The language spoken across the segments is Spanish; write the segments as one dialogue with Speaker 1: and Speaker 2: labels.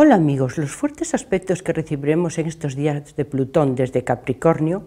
Speaker 1: Hola amigos, los fuertes aspectos que recibiremos en estos días de Plutón desde Capricornio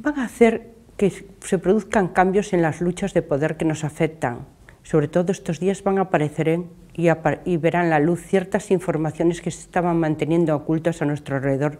Speaker 1: van a hacer que se produzcan cambios en las luchas de poder que nos afectan. Sobre todo estos días van a aparecer y, verán la luz ciertas informaciones que se estaban manteniendo ocultas a nuestro alrededor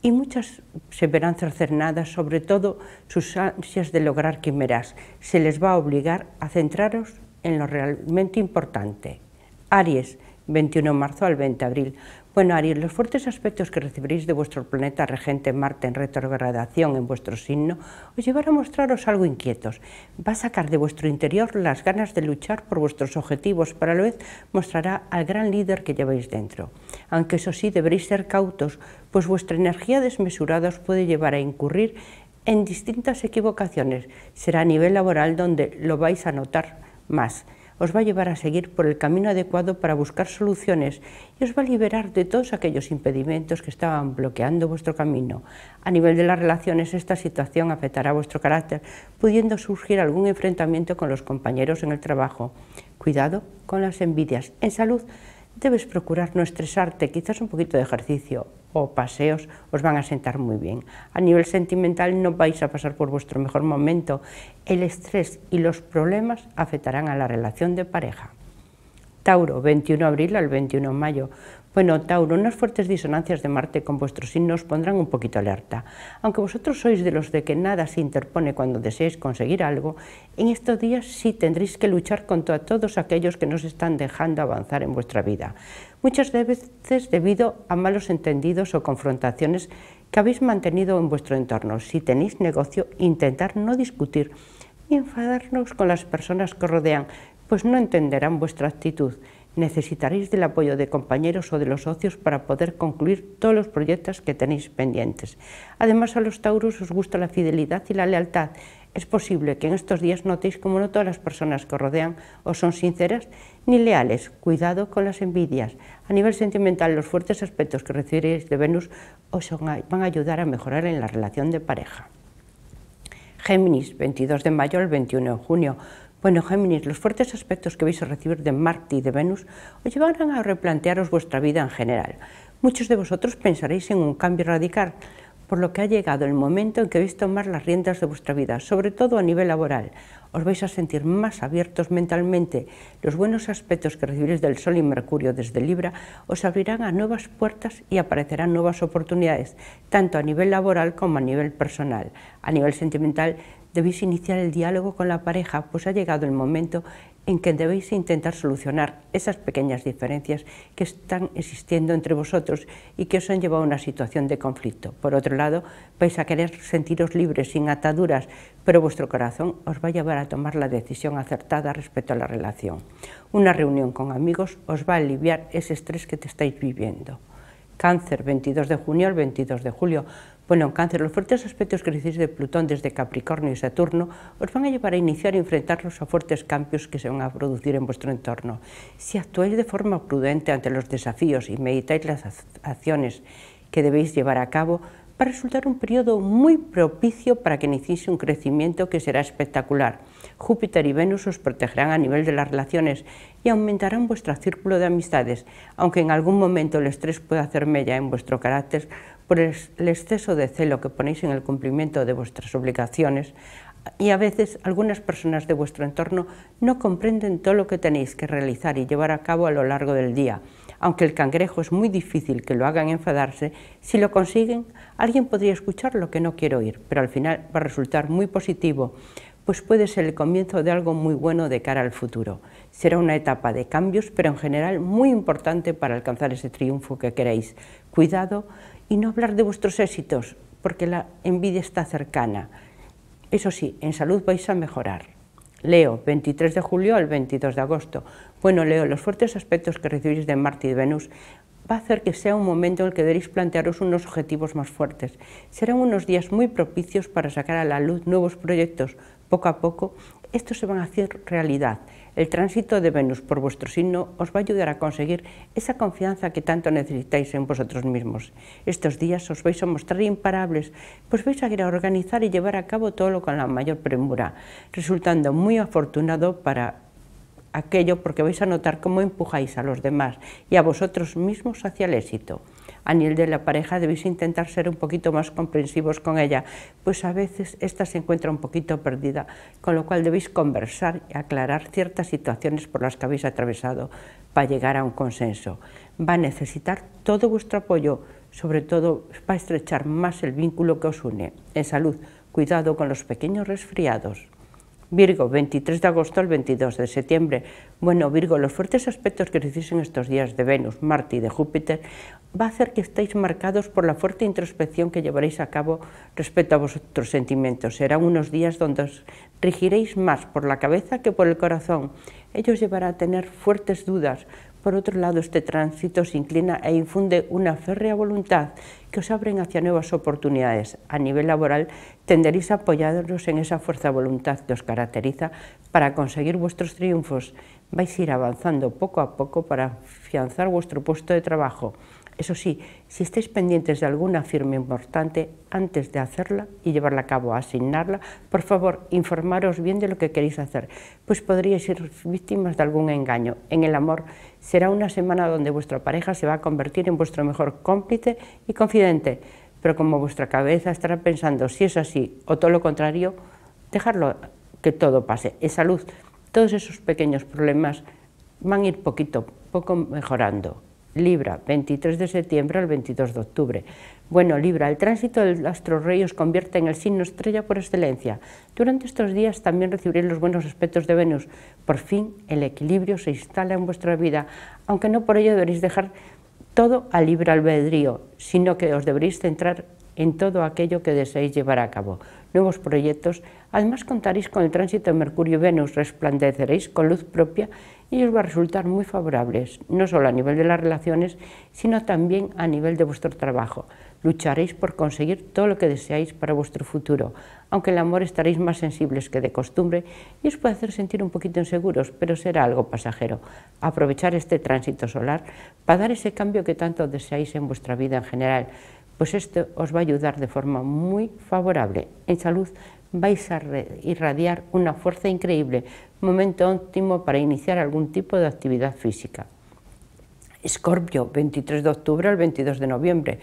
Speaker 1: y muchas se verán cercenadas, sobre todo sus ansias de lograr quimeras. Se les va a obligar a centraros en lo realmente importante. Aries, 21 de marzo al 20 de abril. Bueno, Aries, los fuertes aspectos que recibiréis de vuestro planeta regente Marte en retrogradación en vuestro signo os llevará a mostraros algo inquietos. Va a sacar de vuestro interior las ganas de luchar por vuestros objetivos, pero a la vez mostrará al gran líder que lleváis dentro. Aunque eso sí, deberéis ser cautos, pues vuestra energía desmesurada os puede llevar a incurrir en distintas equivocaciones. Será a nivel laboral donde lo vais a notar más os va a llevar a seguir por el camino adecuado para buscar soluciones y os va a liberar de todos aquellos impedimentos que estaban bloqueando vuestro camino. A nivel de las relaciones, esta situación afectará a vuestro carácter, pudiendo surgir algún enfrentamiento con los compañeros en el trabajo. Cuidado con las envidias. En salud, debes procurar no estresarte, quizás un poquito de ejercicio, o paseos os van a sentar muy bien. A nivel sentimental no vais a pasar por vuestro mejor momento. El estrés y los problemas afectarán a la relación de pareja. Tauro, 21 de abril al 21 de mayo. Bueno, Tauro, unas fuertes disonancias de Marte con vuestros signos pondrán un poquito alerta. Aunque vosotros sois de los de que nada se interpone cuando deseéis conseguir algo, en estos días sí tendréis que luchar contra todos aquellos que nos están dejando avanzar en vuestra vida. Muchas veces debido a malos entendidos o confrontaciones que habéis mantenido en vuestro entorno. Si tenéis negocio, intentar no discutir ni enfadarnos con las personas que os rodean, pues no entenderán vuestra actitud. Necesitaréis del apoyo de compañeros o de los socios para poder concluir todos los proyectos que tenéis pendientes. Además, a los Taurus os gusta la fidelidad y la lealtad. Es posible que en estos días notéis como no todas las personas que os rodean os son sinceras ni leales. Cuidado con las envidias. A nivel sentimental, los fuertes aspectos que recibiréis de Venus os van a ayudar a mejorar en la relación de pareja. Géminis, 22 de mayo al 21 de junio. Bueno, Géminis, los fuertes aspectos que vais a recibir de Marte y de Venus os llevarán a replantearos vuestra vida en general. Muchos de vosotros pensaréis en un cambio radical, por lo que ha llegado el momento en que vais a tomar las riendas de vuestra vida, sobre todo a nivel laboral. Os vais a sentir más abiertos mentalmente. Los buenos aspectos que recibiréis del Sol y Mercurio desde Libra os abrirán a nuevas puertas y aparecerán nuevas oportunidades, tanto a nivel laboral como a nivel personal. A nivel sentimental, debéis iniciar el diálogo con la pareja, pues ha llegado el momento en que debéis intentar solucionar esas pequeñas diferencias que están existiendo entre vosotros y que os han llevado a una situación de conflicto. Por otro lado, vais a querer sentiros libres, sin ataduras, pero vuestro corazón os va a llevar a tomar la decisión acertada respecto a la relación. Una reunión con amigos os va a aliviar ese estrés que te estáis viviendo. Cáncer, 22 de junio al 22 de julio. Bueno, cáncer, los fuertes aspectos que recibís de Plutón desde Capricornio y Saturno os van a llevar a iniciar y enfrentarlos a fuertes cambios que se van a producir en vuestro entorno. Si actuáis de forma prudente ante los desafíos y meditáis las acciones que debéis llevar a cabo, para resultar un periodo muy propicio para que iniciese un crecimiento que será espectacular. Júpiter y Venus os protegerán a nivel de las relaciones y aumentarán vuestro círculo de amistades, aunque en algún momento el estrés pueda hacer mella en vuestro carácter por el exceso de celo que ponéis en el cumplimiento de vuestras obligaciones, y a veces algunas personas de vuestro entorno no comprenden todo lo que tenéis que realizar y llevar a cabo a lo largo del día aunque el cangrejo es muy difícil que lo hagan enfadarse, si lo consiguen, alguien podría escuchar lo que no quiero oír, pero al final va a resultar muy positivo, pues puede ser el comienzo de algo muy bueno de cara al futuro. Será una etapa de cambios, pero en general muy importante para alcanzar ese triunfo que queréis. Cuidado y no hablar de vuestros éxitos, porque la envidia está cercana. Eso sí, en salud vais a mejorar. Leo, 23 de julio al 22 de agosto. Bueno, Leo, los fuertes aspectos que recibís de Marte y Venus va a hacer que sea un momento en el que deberéis plantearos unos objetivos más fuertes. Serán unos días muy propicios para sacar a la luz nuevos proyectos. Poco a poco, estos se van a hacer realidad. El tránsito de Venus por vuestro signo os va a ayudar a conseguir esa confianza que tanto necesitáis en vosotros mismos. Estos días os vais a mostrar imparables, pues vais a ir a organizar y llevar a cabo todo lo con la mayor premura, resultando muy afortunado para aquello porque vais a notar cómo empujáis a los demás y a vosotros mismos hacia el éxito a nivel de la pareja, debéis intentar ser un poquito más comprensivos con ella, pues a veces esta se encuentra un poquito perdida, con lo cual debéis conversar y aclarar ciertas situaciones por las que habéis atravesado para llegar a un consenso. Va a necesitar todo vuestro apoyo, sobre todo para estrechar más el vínculo que os une. En salud, cuidado con los pequeños resfriados. Virgo, 23 de agosto al 22 de septiembre. Bueno, Virgo, los fuertes aspectos que recibís en estos días de Venus, Marte y de Júpiter va a hacer que estéis marcados por la fuerte introspección que llevaréis a cabo respecto a vuestros sentimientos. Serán unos días donde os rigiréis más por la cabeza que por el corazón. Ello os llevará a tener fuertes dudas. Por otro lado, este tránsito se inclina e infunde una férrea voluntad que os abren hacia nuevas oportunidades. A nivel laboral, tenderéis a apoyaros en esa fuerza voluntad que os caracteriza para conseguir vuestros triunfos. Vais a ir avanzando poco a poco para afianzar vuestro puesto de trabajo. Eso sí, si estáis pendientes de alguna firma importante, antes de hacerla y llevarla a cabo, asignarla, por favor, informaros bien de lo que queréis hacer, pues podríais ser víctimas de algún engaño. En el amor será una semana donde vuestra pareja se va a convertir en vuestro mejor cómplice y confidente, pero como vuestra cabeza estará pensando si es así o todo lo contrario, dejarlo que todo pase. Esa luz, todos esos pequeños problemas van a ir poquito poco mejorando. Libra, 23 de septiembre al 22 de octubre. Bueno, Libra, el tránsito del astro rey os convierte en el signo estrella por excelencia. Durante estos días también recibiréis los buenos aspectos de Venus. Por fin, el equilibrio se instala en vuestra vida, aunque no por ello deberéis dejar todo a libre albedrío, sino que os deberéis centrar en todo aquello que deseéis llevar a cabo. Nuevos proyectos, además contaréis con el tránsito de Mercurio y Venus, resplandeceréis con luz propia y os va a resultar muy favorables, no solo a nivel de las relaciones, sino también a nivel de vuestro trabajo. Lucharéis por conseguir todo lo que deseáis para vuestro futuro, aunque en el amor estaréis más sensibles que de costumbre y os puede hacer sentir un poquito inseguros, pero será algo pasajero. Aprovechar este tránsito solar para dar ese cambio que tanto deseáis en vuestra vida en general, pues esto os va a ayudar de forma muy favorable en salud, vais a irradiar una fuerza increíble, momento óptimo para iniciar algún tipo de actividad física. Escorpio, 23 de octubre al 22 de noviembre.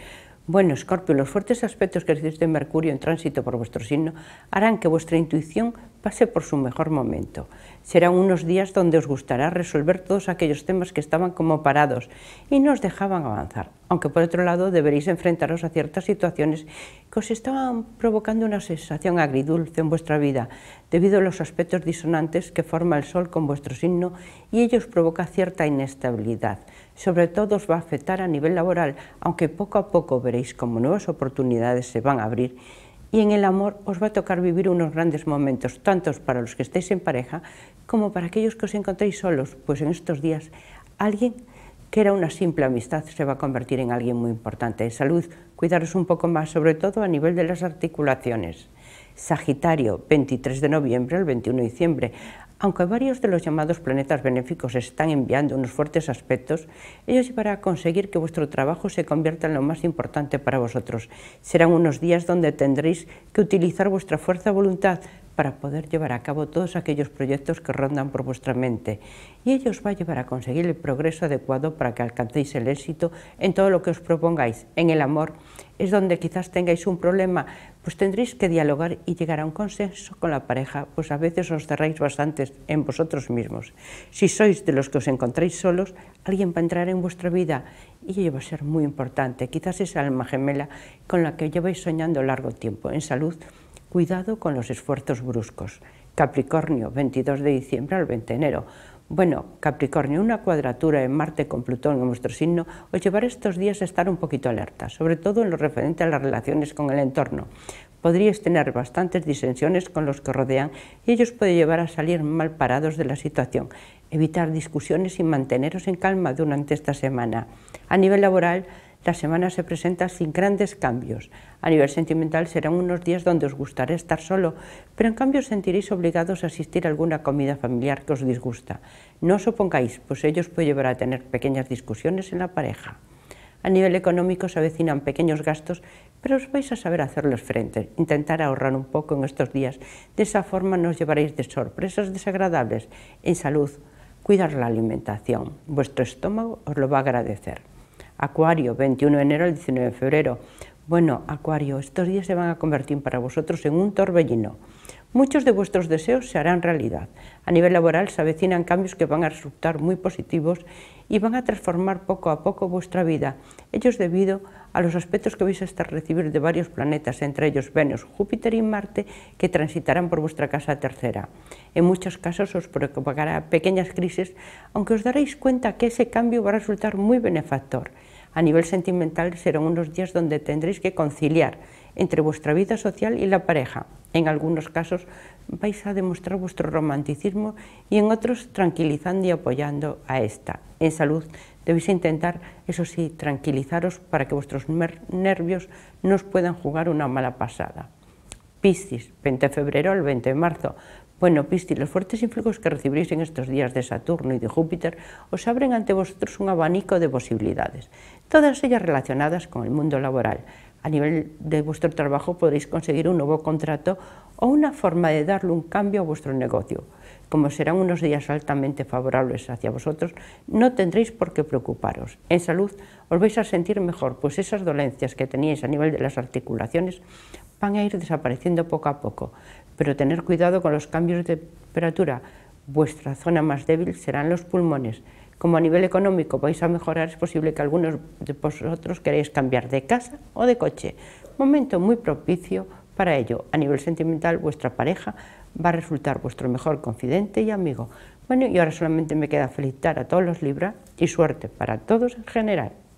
Speaker 1: Bueno, Escorpio, los fuertes aspectos que existe Mercurio en tránsito por vuestro signo harán que vuestra intuición pase por su mejor momento. Serán unos días donde os gustará resolver todos aquellos temas que estaban como parados y no os dejaban avanzar, aunque por otro lado deberéis enfrentaros a ciertas situaciones que os estaban provocando una sensación agridulce en vuestra vida, debido a los aspectos disonantes que forma el Sol con vuestro signo y ello os provoca cierta inestabilidad. Sobre todo os va a afectar a nivel laboral, aunque poco a poco veréis cómo nuevas oportunidades se van a abrir y en el amor os va a tocar vivir unos grandes momentos, tantos para los que estéis en pareja como para aquellos que os encontréis solos, pues en estos días alguien que era una simple amistad se va a convertir en alguien muy importante. En salud, cuidaros un poco más, sobre todo a nivel de las articulaciones. Sagitario, 23 de noviembre al 21 de diciembre. Aunque varios de los llamados planetas benéficos están enviando unos fuertes aspectos, ellos llevará a conseguir que vuestro trabajo se convierta en lo más importante para vosotros. Serán unos días donde tendréis que utilizar vuestra fuerza voluntad para poder llevar a cabo todos aquellos proyectos que rondan por vuestra mente y ello os va a llevar a conseguir el progreso adecuado para que alcancéis el éxito en todo lo que os propongáis. En el amor es donde quizás tengáis un problema, pues tendréis que dialogar y llegar a un consenso con la pareja, pues a veces os cerráis bastante en vosotros mismos. Si sois de los que os encontráis solos, alguien va a entrar en vuestra vida y ello va a ser muy importante. Quizás esa alma gemela con la que lleváis soñando largo tiempo. En salud Cuidado con los esfuerzos bruscos. Capricornio, 22 de diciembre al 20 de enero. Bueno, Capricornio, una cuadratura en Marte con Plutón en vuestro signo os llevará estos días a estar un poquito alerta, sobre todo en lo referente a las relaciones con el entorno. Podríais tener bastantes disensiones con los que rodean y ellos puede llevar a salir mal parados de la situación. Evitar discusiones y manteneros en calma durante esta semana. A nivel laboral, la semana se presenta sin grandes cambios. A nivel sentimental serán unos días donde os gustará estar solo, pero en cambio os sentiréis obligados a asistir a alguna comida familiar que os disgusta. No os opongáis, pues ello os puede llevar a tener pequeñas discusiones en la pareja. A nivel económico se avecinan pequeños gastos, pero os vais a saber hacerles frente, intentar ahorrar un poco en estos días. De esa forma nos llevaréis de sorpresas desagradables. En salud, cuidar la alimentación. Vuestro estómago os lo va a agradecer. Acuario, 21 de enero al 19 de febrero. Bueno, Acuario, estos días se van a convertir para vosotros en un torbellino. Muchos de vuestros deseos se harán realidad. A nivel laboral se avecinan cambios que van a resultar muy positivos y van a transformar poco a poco vuestra vida, ellos debido a los aspectos que vais a estar recibir de varios planetas, entre ellos Venus, Júpiter y Marte, que transitarán por vuestra casa tercera. En muchos casos os provocará pequeñas crisis, aunque os daréis cuenta que ese cambio va a resultar muy benefactor. A nivel sentimental serán unos días donde tendréis que conciliar entre vuestra vida social y la pareja. En algunos casos vais a demostrar vuestro romanticismo y en otros tranquilizando y apoyando a esta. En salud debéis intentar, eso sí, tranquilizaros para que vuestros nervios no os puedan jugar una mala pasada. Piscis, 20 de febrero al 20 de marzo. Bueno, Piscis, los fuertes influjos que recibiréis en estos días de Saturno y de Júpiter os abren ante vosotros un abanico de posibilidades, todas ellas relacionadas con el mundo laboral. A nivel de vuestro trabajo podréis conseguir un nuevo contrato o una forma de darle un cambio a vuestro negocio. Como serán unos días altamente favorables hacia vosotros, no tendréis por qué preocuparos. En salud os vais a sentir mejor, pues esas dolencias que teníais a nivel de las articulaciones van a ir desapareciendo poco a poco, pero tener cuidado con los cambios de temperatura. Vuestra zona más débil serán los pulmones. Como a nivel económico vais a mejorar, es posible que algunos de vosotros queréis cambiar de casa o de coche. Momento muy propicio para ello. A nivel sentimental, vuestra pareja va a resultar vuestro mejor confidente y amigo. Bueno, y ahora solamente me queda felicitar a todos los Libra y suerte para todos en general.